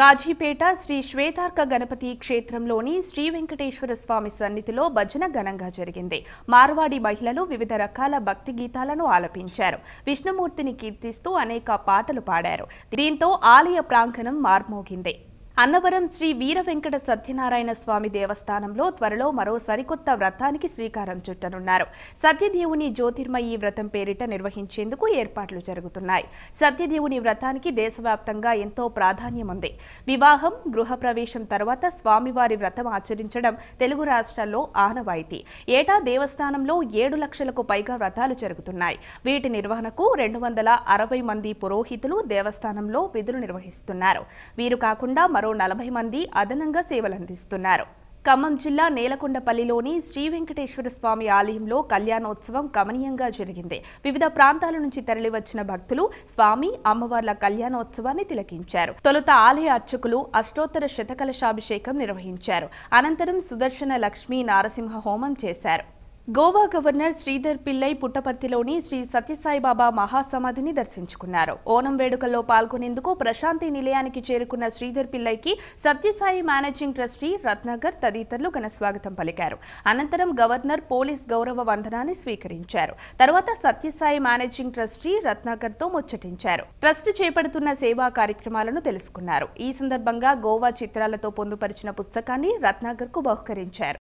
కాజీపేట శ్రీ శ్వేతార్క గణపతి క్షేత్రంలోని శ్రీ వెంకటేశ్వర స్వామి సన్నిధిలో భజన ఘనంగా జరిగింది మార్వాడి మహిళలు వివిధ రకాల భక్తి గీతాలను ఆలపించారు విష్ణుమూర్తిని కీర్తిస్తూ అనేక పాటలు పాడారు దీంతో ఆలయ ప్రాంగణం మార్మోగింది అన్నవరం శ్రీ వీర వెంకట సత్యనారాయణ స్వామి దేవస్థానంలో త్వరలో మరో సరికొత్త వ్రతానికి శ్రీకారం చుట్టనున్నారు సత్యదేవుని ఈ వ్రతం పేరిట నిర్వహించేందుకు ఏర్పాట్లు జరుగుతున్నాయి సత్యదేవుని వ్రతానికి దేశవ్యాప్తంగా ఎంతో ప్రాధాన్యం ఉంది వివాహం గృహప్రవేశం తర్వాత స్వామివారి వ్రతం ఆచరించడం తెలుగు రాష్ట్రాల్లో ఆనవాయితీ ఏటా దేవస్థానంలో ఏడు లక్షలకు పైగా వ్రతాలు జరుగుతున్నాయి వీటి నిర్వహణకు రెండు వందల అరవై మంది పురోహితులు దేవస్థానంలో విధులు నిర్వహిస్తున్నారు వీరు కాకుండా మరో నలభై మంది అదనంగా సేవలందిస్తున్నారు ఖమ్మం జిల్లా నేలకొండపల్లిలోని శ్రీ వెంకటేశ్వర స్వామి ఆలయంలో కళ్యాణోత్సవం గమనీయంగా జరిగింది వివిధ ప్రాంతాల నుంచి తరలివచ్చిన భక్తులు స్వామి అమ్మవార్ల కళ్యాణోత్సవాన్ని తిలకించారు తొలుత ఆలయ అర్చకులు అష్టోత్తర శతకలశాభిషేకం నిర్వహించారు అనంతరం సుదర్శన లక్ష్మీ నారసింహ హోమం చేశారు గోవా గవర్నర్ శ్రీధర్ పిల్లై పుట్టపర్తిలోని శ్రీ సత్యసాయిబాబా మహాసమాధిని దర్శించుకున్నారు ఓనం వేడుకల్లో పాల్గొనేందుకు ప్రశాంతి నిలయానికి చేరుకున్న శ్రీధర్ పిల్లైకి సత్యసాయి మేనేజింగ్ ట్రస్టీ రత్నగర్ తదితరులు ఘనస్వాగతం పలికారు అనంతరం గవర్నర్ పోలీస్ గౌరవ వందనాన్ని స్వీకరించారు తర్వాత సత్యసాయి మేనేజింగ్ ట్రస్టీ రత్నాకర్తో ముచ్చటించారు ట్రస్ట్ చేపడుతున్న సేవా కార్యక్రమాలను తెలుసుకున్నారు ఈ సందర్భంగా గోవా చిత్రాలతో పొందుపరిచిన పుస్తకాన్ని కు బహుకరించారు